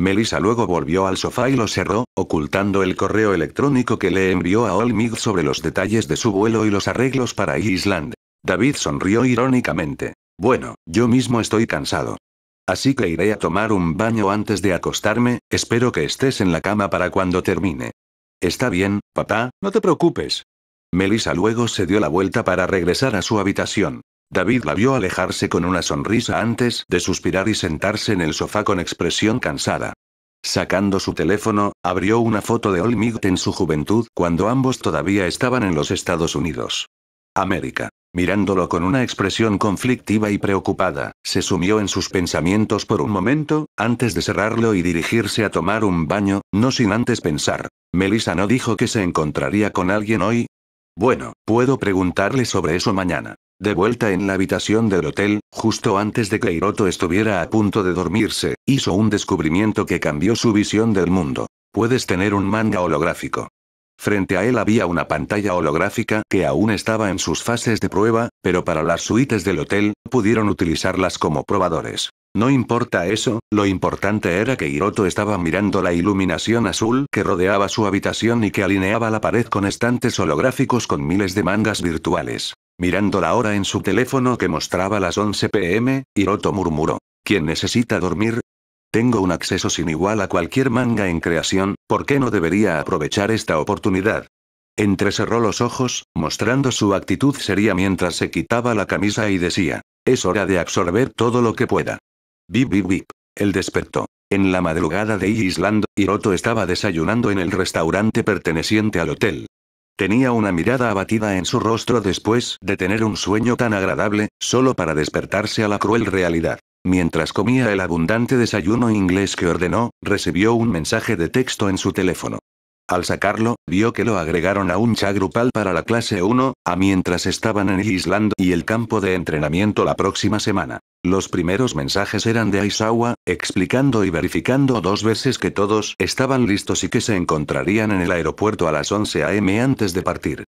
Melissa luego volvió al sofá y lo cerró, ocultando el correo electrónico que le envió a Olmig sobre los detalles de su vuelo y los arreglos para Island. David sonrió irónicamente. Bueno, yo mismo estoy cansado. Así que iré a tomar un baño antes de acostarme, espero que estés en la cama para cuando termine. Está bien, papá, no te preocupes. Melissa luego se dio la vuelta para regresar a su habitación. David la vio alejarse con una sonrisa antes de suspirar y sentarse en el sofá con expresión cansada. Sacando su teléfono, abrió una foto de Olmigt en su juventud cuando ambos todavía estaban en los Estados Unidos. América. Mirándolo con una expresión conflictiva y preocupada, se sumió en sus pensamientos por un momento, antes de cerrarlo y dirigirse a tomar un baño, no sin antes pensar. Melissa no dijo que se encontraría con alguien hoy. Bueno, puedo preguntarle sobre eso mañana. De vuelta en la habitación del hotel, justo antes de que Hiroto estuviera a punto de dormirse, hizo un descubrimiento que cambió su visión del mundo. Puedes tener un manga holográfico. Frente a él había una pantalla holográfica que aún estaba en sus fases de prueba, pero para las suites del hotel, pudieron utilizarlas como probadores. No importa eso, lo importante era que Hiroto estaba mirando la iluminación azul que rodeaba su habitación y que alineaba la pared con estantes holográficos con miles de mangas virtuales. Mirando la hora en su teléfono que mostraba las 11 pm, Hiroto murmuró. ¿Quién necesita dormir? Tengo un acceso sin igual a cualquier manga en creación, ¿por qué no debería aprovechar esta oportunidad? Entrecerró los ojos, mostrando su actitud seria mientras se quitaba la camisa y decía, es hora de absorber todo lo que pueda. Bip bip bip. Él despertó. En la madrugada de Island, Hiroto estaba desayunando en el restaurante perteneciente al hotel. Tenía una mirada abatida en su rostro después de tener un sueño tan agradable, solo para despertarse a la cruel realidad. Mientras comía el abundante desayuno inglés que ordenó, recibió un mensaje de texto en su teléfono. Al sacarlo, vio que lo agregaron a un chagrupal para la clase 1, a mientras estaban en Island y el campo de entrenamiento la próxima semana. Los primeros mensajes eran de Aizawa, explicando y verificando dos veces que todos estaban listos y que se encontrarían en el aeropuerto a las 11 am antes de partir.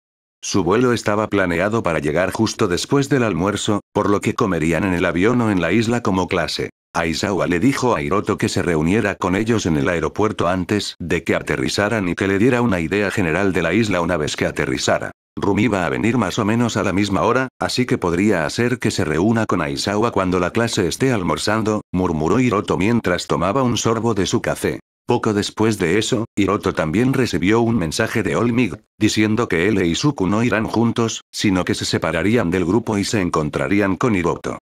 Su vuelo estaba planeado para llegar justo después del almuerzo, por lo que comerían en el avión o en la isla como clase. Aizawa le dijo a Hiroto que se reuniera con ellos en el aeropuerto antes de que aterrizaran y que le diera una idea general de la isla una vez que aterrizara. Rumi iba a venir más o menos a la misma hora, así que podría hacer que se reúna con Aizawa cuando la clase esté almorzando, murmuró Hiroto mientras tomaba un sorbo de su café. Poco después de eso, Hiroto también recibió un mensaje de Olmig, diciendo que él e Izuku no irán juntos, sino que se separarían del grupo y se encontrarían con Hiroto.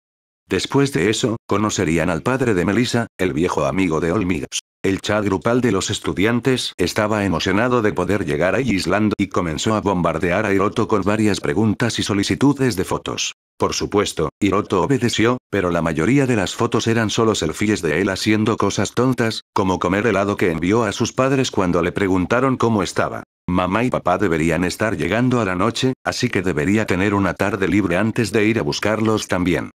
Después de eso, conocerían al padre de Melissa, el viejo amigo de Olmigas. El chat grupal de los estudiantes estaba emocionado de poder llegar a Island y comenzó a bombardear a Hiroto con varias preguntas y solicitudes de fotos. Por supuesto, Hiroto obedeció, pero la mayoría de las fotos eran solo selfies de él haciendo cosas tontas, como comer helado que envió a sus padres cuando le preguntaron cómo estaba. Mamá y papá deberían estar llegando a la noche, así que debería tener una tarde libre antes de ir a buscarlos también.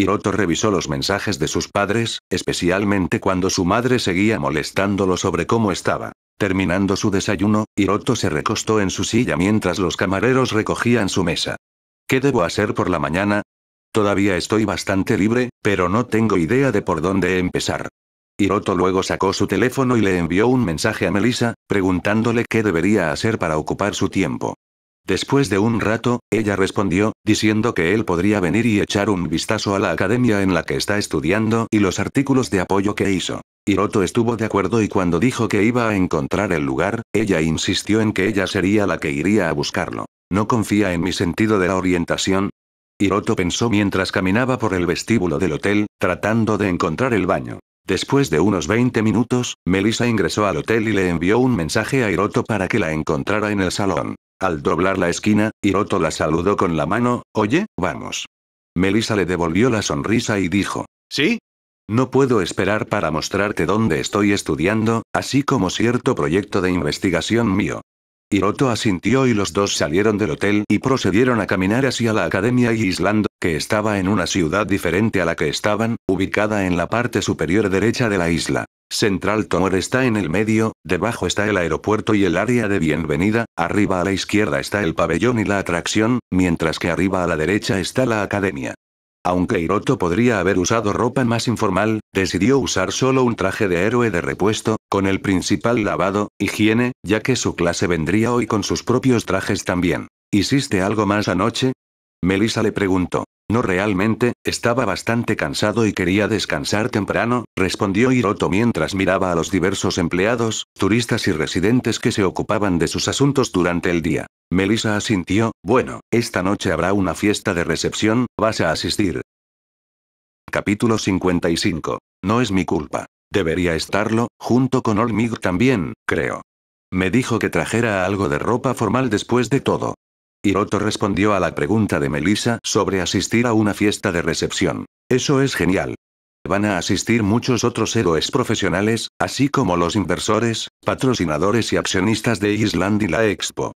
Hiroto revisó los mensajes de sus padres, especialmente cuando su madre seguía molestándolo sobre cómo estaba. Terminando su desayuno, Hiroto se recostó en su silla mientras los camareros recogían su mesa. ¿Qué debo hacer por la mañana? Todavía estoy bastante libre, pero no tengo idea de por dónde empezar. Hiroto luego sacó su teléfono y le envió un mensaje a Melissa, preguntándole qué debería hacer para ocupar su tiempo. Después de un rato, ella respondió, diciendo que él podría venir y echar un vistazo a la academia en la que está estudiando y los artículos de apoyo que hizo. Hiroto estuvo de acuerdo y cuando dijo que iba a encontrar el lugar, ella insistió en que ella sería la que iría a buscarlo. ¿No confía en mi sentido de la orientación? Hiroto pensó mientras caminaba por el vestíbulo del hotel, tratando de encontrar el baño. Después de unos 20 minutos, Melissa ingresó al hotel y le envió un mensaje a Hiroto para que la encontrara en el salón. Al doblar la esquina, Hiroto la saludó con la mano, oye, vamos. Melissa le devolvió la sonrisa y dijo, ¿sí? No puedo esperar para mostrarte dónde estoy estudiando, así como cierto proyecto de investigación mío. Hiroto asintió y los dos salieron del hotel y procedieron a caminar hacia la Academia Island, que estaba en una ciudad diferente a la que estaban, ubicada en la parte superior derecha de la isla. Central Tower está en el medio, debajo está el aeropuerto y el área de bienvenida, arriba a la izquierda está el pabellón y la atracción, mientras que arriba a la derecha está la academia. Aunque Hiroto podría haber usado ropa más informal, decidió usar solo un traje de héroe de repuesto, con el principal lavado, higiene, ya que su clase vendría hoy con sus propios trajes también. ¿Hiciste algo más anoche? Melissa le preguntó. No realmente, estaba bastante cansado y quería descansar temprano, respondió Hiroto mientras miraba a los diversos empleados, turistas y residentes que se ocupaban de sus asuntos durante el día. Melissa asintió, bueno, esta noche habrá una fiesta de recepción, vas a asistir. Capítulo 55. No es mi culpa. Debería estarlo, junto con Olmig también, creo. Me dijo que trajera algo de ropa formal después de todo. Hiroto respondió a la pregunta de Melissa sobre asistir a una fiesta de recepción. Eso es genial. Van a asistir muchos otros héroes profesionales, así como los inversores, patrocinadores y accionistas de Island y la Expo.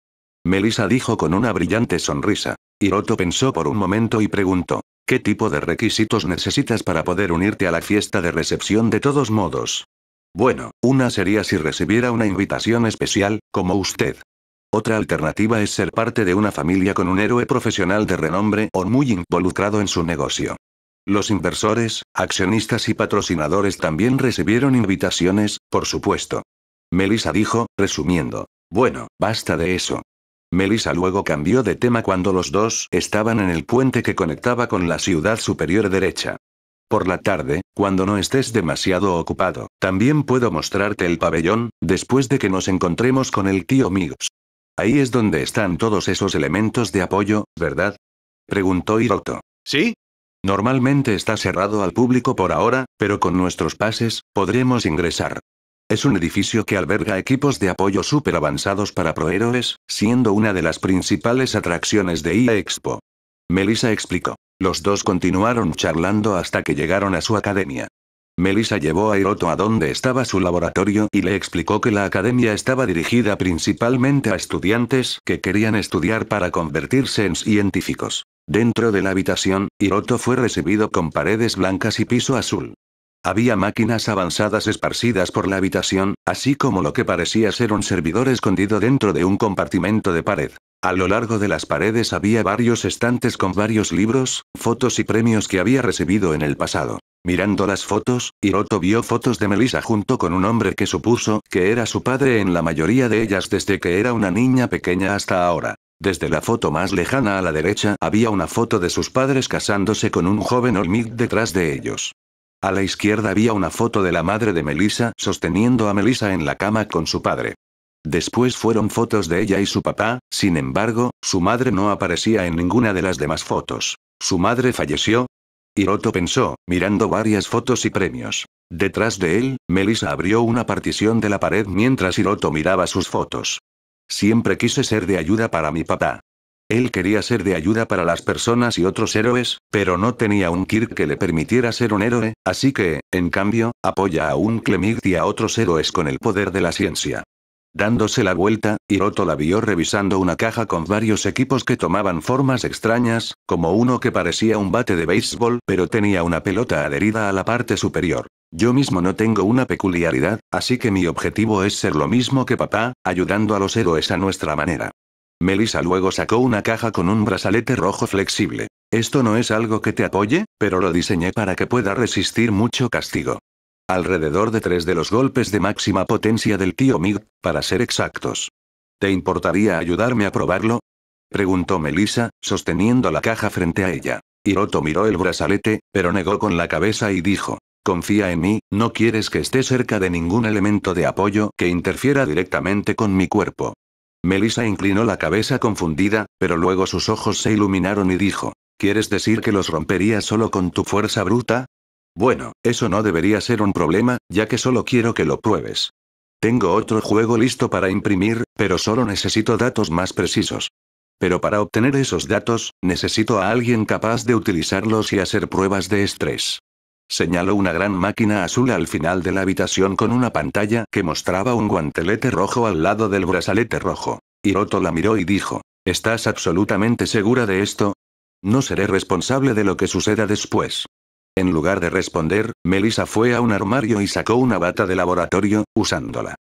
Melissa dijo con una brillante sonrisa. Hiroto pensó por un momento y preguntó, ¿qué tipo de requisitos necesitas para poder unirte a la fiesta de recepción de todos modos? Bueno, una sería si recibiera una invitación especial, como usted. Otra alternativa es ser parte de una familia con un héroe profesional de renombre o muy involucrado en su negocio. Los inversores, accionistas y patrocinadores también recibieron invitaciones, por supuesto. Melissa dijo, resumiendo. Bueno, basta de eso. Melissa luego cambió de tema cuando los dos estaban en el puente que conectaba con la ciudad superior derecha. Por la tarde, cuando no estés demasiado ocupado, también puedo mostrarte el pabellón, después de que nos encontremos con el tío Miggs. Ahí es donde están todos esos elementos de apoyo, ¿verdad? Preguntó Hiroto. ¿Sí? Normalmente está cerrado al público por ahora, pero con nuestros pases, podremos ingresar. Es un edificio que alberga equipos de apoyo súper avanzados para prohéroes, siendo una de las principales atracciones de IA e Expo. Melissa explicó. Los dos continuaron charlando hasta que llegaron a su academia. Melissa llevó a Hiroto a donde estaba su laboratorio y le explicó que la academia estaba dirigida principalmente a estudiantes que querían estudiar para convertirse en científicos. Dentro de la habitación, Hiroto fue recibido con paredes blancas y piso azul. Había máquinas avanzadas esparcidas por la habitación, así como lo que parecía ser un servidor escondido dentro de un compartimento de pared. A lo largo de las paredes había varios estantes con varios libros, fotos y premios que había recibido en el pasado. Mirando las fotos, Hiroto vio fotos de Melissa junto con un hombre que supuso que era su padre en la mayoría de ellas desde que era una niña pequeña hasta ahora. Desde la foto más lejana a la derecha había una foto de sus padres casándose con un joven Olmid detrás de ellos. A la izquierda había una foto de la madre de Melissa sosteniendo a Melissa en la cama con su padre. Después fueron fotos de ella y su papá, sin embargo, su madre no aparecía en ninguna de las demás fotos. ¿Su madre falleció? Hiroto pensó, mirando varias fotos y premios. Detrás de él, Melissa abrió una partición de la pared mientras Hiroto miraba sus fotos. Siempre quise ser de ayuda para mi papá. Él quería ser de ayuda para las personas y otros héroes, pero no tenía un Kirk que le permitiera ser un héroe, así que, en cambio, apoya a un Clemir y a otros héroes con el poder de la ciencia. Dándose la vuelta, Hiroto la vio revisando una caja con varios equipos que tomaban formas extrañas, como uno que parecía un bate de béisbol pero tenía una pelota adherida a la parte superior. Yo mismo no tengo una peculiaridad, así que mi objetivo es ser lo mismo que papá, ayudando a los héroes a nuestra manera. Melissa luego sacó una caja con un brazalete rojo flexible. Esto no es algo que te apoye, pero lo diseñé para que pueda resistir mucho castigo alrededor de tres de los golpes de máxima potencia del tío Mig, para ser exactos. ¿Te importaría ayudarme a probarlo? preguntó Melissa, sosteniendo la caja frente a ella. Hiroto miró el brazalete, pero negó con la cabeza y dijo, Confía en mí, no quieres que esté cerca de ningún elemento de apoyo que interfiera directamente con mi cuerpo. Melissa inclinó la cabeza confundida, pero luego sus ojos se iluminaron y dijo, ¿Quieres decir que los rompería solo con tu fuerza bruta? Bueno, eso no debería ser un problema, ya que solo quiero que lo pruebes. Tengo otro juego listo para imprimir, pero solo necesito datos más precisos. Pero para obtener esos datos, necesito a alguien capaz de utilizarlos y hacer pruebas de estrés. Señaló una gran máquina azul al final de la habitación con una pantalla que mostraba un guantelete rojo al lado del brazalete rojo. Hiroto la miró y dijo, ¿Estás absolutamente segura de esto? No seré responsable de lo que suceda después. En lugar de responder, Melissa fue a un armario y sacó una bata de laboratorio, usándola.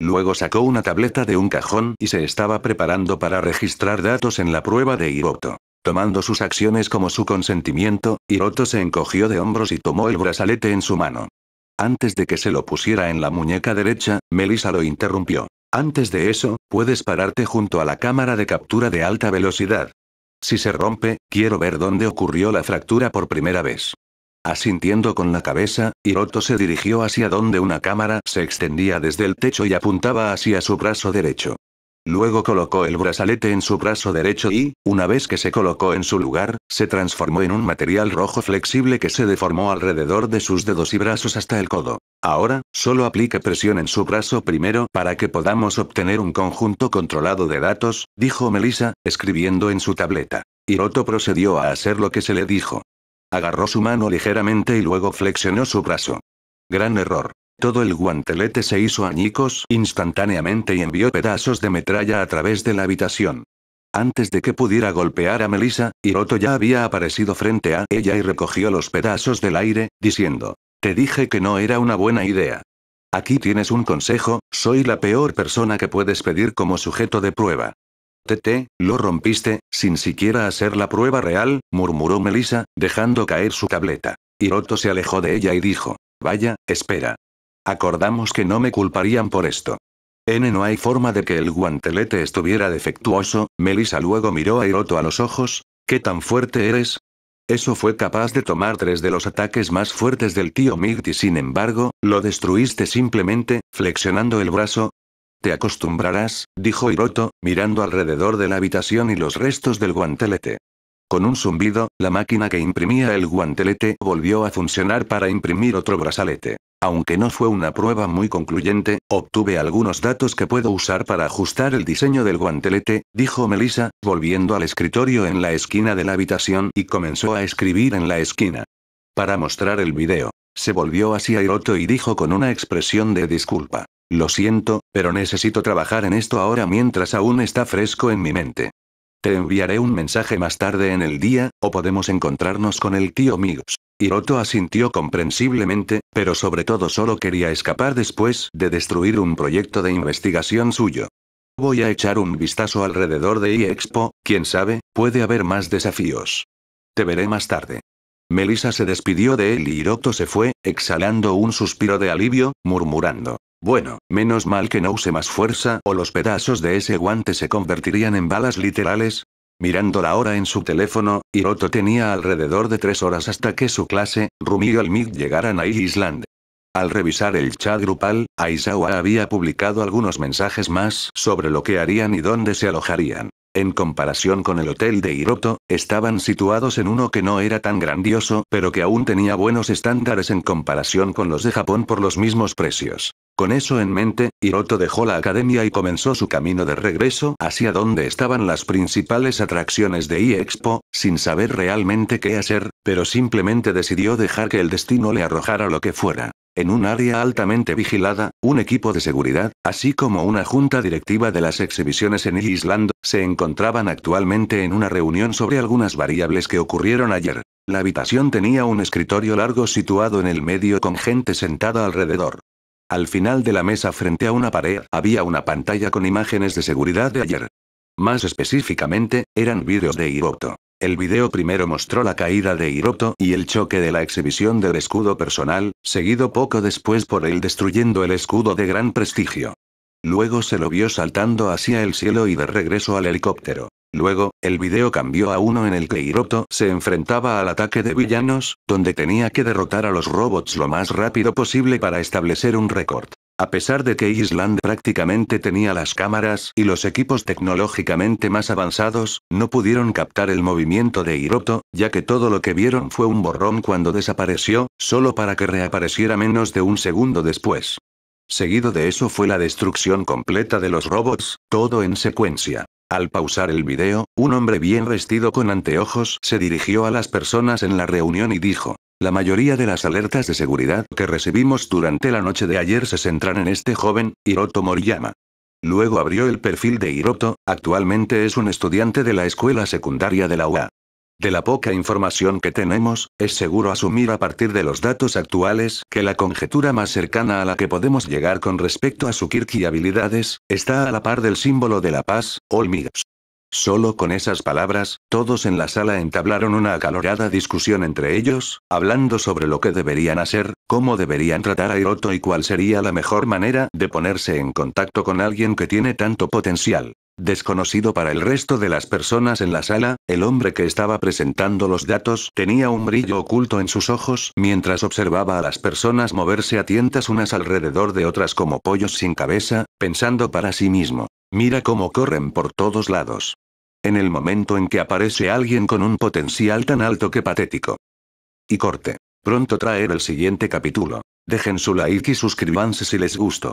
Luego sacó una tableta de un cajón y se estaba preparando para registrar datos en la prueba de Hiroto. Tomando sus acciones como su consentimiento, Hiroto se encogió de hombros y tomó el brazalete en su mano. Antes de que se lo pusiera en la muñeca derecha, Melissa lo interrumpió. Antes de eso, puedes pararte junto a la cámara de captura de alta velocidad. Si se rompe, quiero ver dónde ocurrió la fractura por primera vez. Asintiendo con la cabeza, Hiroto se dirigió hacia donde una cámara se extendía desde el techo y apuntaba hacia su brazo derecho. Luego colocó el brazalete en su brazo derecho y, una vez que se colocó en su lugar, se transformó en un material rojo flexible que se deformó alrededor de sus dedos y brazos hasta el codo. Ahora, solo aplique presión en su brazo primero para que podamos obtener un conjunto controlado de datos, dijo Melissa, escribiendo en su tableta. Hiroto procedió a hacer lo que se le dijo. Agarró su mano ligeramente y luego flexionó su brazo. Gran error. Todo el guantelete se hizo añicos instantáneamente y envió pedazos de metralla a través de la habitación. Antes de que pudiera golpear a Melissa, Hiroto ya había aparecido frente a ella y recogió los pedazos del aire, diciendo, Te dije que no era una buena idea. Aquí tienes un consejo, soy la peor persona que puedes pedir como sujeto de prueba. Tete, lo rompiste, sin siquiera hacer la prueba real, murmuró Melissa, dejando caer su tableta. Hiroto se alejó de ella y dijo, vaya, espera. Acordamos que no me culparían por esto. N no hay forma de que el guantelete estuviera defectuoso, Melissa luego miró a Hiroto a los ojos, ¿qué tan fuerte eres? Eso fue capaz de tomar tres de los ataques más fuertes del tío Migti. sin embargo, lo destruiste simplemente, flexionando el brazo, te acostumbrarás, dijo Hiroto, mirando alrededor de la habitación y los restos del guantelete. Con un zumbido, la máquina que imprimía el guantelete volvió a funcionar para imprimir otro brazalete. Aunque no fue una prueba muy concluyente, obtuve algunos datos que puedo usar para ajustar el diseño del guantelete, dijo Melissa, volviendo al escritorio en la esquina de la habitación y comenzó a escribir en la esquina. Para mostrar el video, se volvió hacia Hiroto y dijo con una expresión de disculpa. Lo siento, pero necesito trabajar en esto ahora mientras aún está fresco en mi mente. Te enviaré un mensaje más tarde en el día, o podemos encontrarnos con el tío Migos. Hiroto asintió comprensiblemente, pero sobre todo solo quería escapar después de destruir un proyecto de investigación suyo. Voy a echar un vistazo alrededor de iExpo, quién sabe, puede haber más desafíos. Te veré más tarde. Melissa se despidió de él y Hiroto se fue, exhalando un suspiro de alivio, murmurando. Bueno, menos mal que no use más fuerza o los pedazos de ese guante se convertirían en balas literales. Mirando la hora en su teléfono, Hiroto tenía alrededor de tres horas hasta que su clase, Rumi y Olmid llegaran a Island. Al revisar el chat grupal, Aizawa había publicado algunos mensajes más sobre lo que harían y dónde se alojarían. En comparación con el hotel de Hiroto, estaban situados en uno que no era tan grandioso, pero que aún tenía buenos estándares en comparación con los de Japón por los mismos precios. Con eso en mente, Hiroto dejó la academia y comenzó su camino de regreso hacia donde estaban las principales atracciones de iExpo, sin saber realmente qué hacer, pero simplemente decidió dejar que el destino le arrojara lo que fuera en un área altamente vigilada, un equipo de seguridad, así como una junta directiva de las exhibiciones en Island, se encontraban actualmente en una reunión sobre algunas variables que ocurrieron ayer. La habitación tenía un escritorio largo situado en el medio con gente sentada alrededor. Al final de la mesa frente a una pared había una pantalla con imágenes de seguridad de ayer. Más específicamente, eran vídeos de Hiroto. El video primero mostró la caída de Hiroto y el choque de la exhibición del escudo personal, seguido poco después por él destruyendo el escudo de gran prestigio. Luego se lo vio saltando hacia el cielo y de regreso al helicóptero. Luego, el video cambió a uno en el que Hiroto se enfrentaba al ataque de villanos, donde tenía que derrotar a los robots lo más rápido posible para establecer un récord. A pesar de que Island prácticamente tenía las cámaras y los equipos tecnológicamente más avanzados, no pudieron captar el movimiento de Hiroto, ya que todo lo que vieron fue un borrón cuando desapareció, solo para que reapareciera menos de un segundo después. Seguido de eso fue la destrucción completa de los robots, todo en secuencia. Al pausar el video, un hombre bien vestido con anteojos se dirigió a las personas en la reunión y dijo, la mayoría de las alertas de seguridad que recibimos durante la noche de ayer se centran en este joven, Hiroto Moriyama. Luego abrió el perfil de Hiroto, actualmente es un estudiante de la escuela secundaria de la UA. De la poca información que tenemos, es seguro asumir a partir de los datos actuales que la conjetura más cercana a la que podemos llegar con respecto a su Kirky y habilidades, está a la par del símbolo de la paz, Olmigas. Solo con esas palabras, todos en la sala entablaron una acalorada discusión entre ellos, hablando sobre lo que deberían hacer, cómo deberían tratar a Hiroto y cuál sería la mejor manera de ponerse en contacto con alguien que tiene tanto potencial. Desconocido para el resto de las personas en la sala, el hombre que estaba presentando los datos tenía un brillo oculto en sus ojos mientras observaba a las personas moverse a tientas unas alrededor de otras como pollos sin cabeza, pensando para sí mismo. Mira cómo corren por todos lados. En el momento en que aparece alguien con un potencial tan alto que patético. Y corte. Pronto traer el siguiente capítulo. Dejen su like y suscríbanse si les gustó.